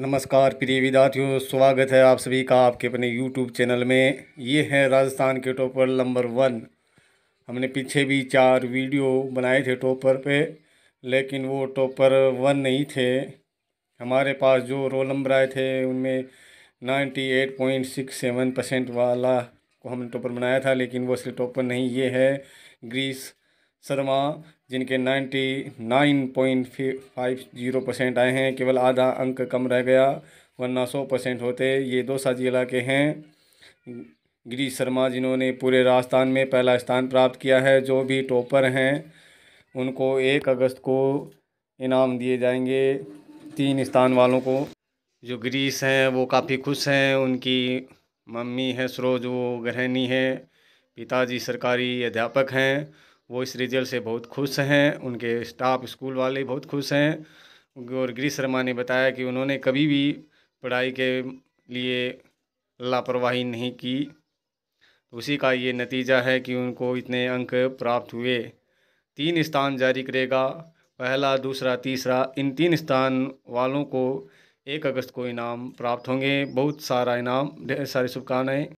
नमस्कार प्रिय विद्यार्थियों स्वागत है आप सभी का आपके अपने यूट्यूब चैनल में ये है राजस्थान के टॉपर नंबर वन हमने पीछे भी चार वीडियो बनाए थे टॉपर पे लेकिन वो टॉपर वन नहीं थे हमारे पास जो रोल नंबर आए थे उनमें ninety eight point six seven percent वाला को हमने टॉपर बनाया था लेकिन वो सिर्फ टॉपर नहीं ये है ग्रीस शर्मा जिनके 99.50 परसेंट आए हैं केवल आधा अंक कम रह गया वरना सौ परसेंट होते ये दो जिला के हैं गिरीश शर्मा जिन्होंने पूरे राजस्थान में पहला स्थान प्राप्त किया है जो भी टॉपर हैं उनको एक अगस्त को इनाम दिए जाएंगे तीन स्थान वालों को जो गिरीश हैं वो काफ़ी खुश हैं उनकी मम्मी है सरोज वो गृहणी है पिताजी सरकारी अध्यापक हैं वो इस रिजल्ट से बहुत खुश हैं उनके स्टाफ स्कूल वाले बहुत खुश हैं और गिरीश शर्मा ने बताया कि उन्होंने कभी भी पढ़ाई के लिए लापरवाही नहीं की तो उसी का ये नतीजा है कि उनको इतने अंक प्राप्त हुए तीन स्थान जारी करेगा पहला दूसरा तीसरा इन तीन स्थान वालों को एक अगस्त को इनाम प्राप्त होंगे बहुत सारा इनाम ढेर सारी शुभकामनाएँ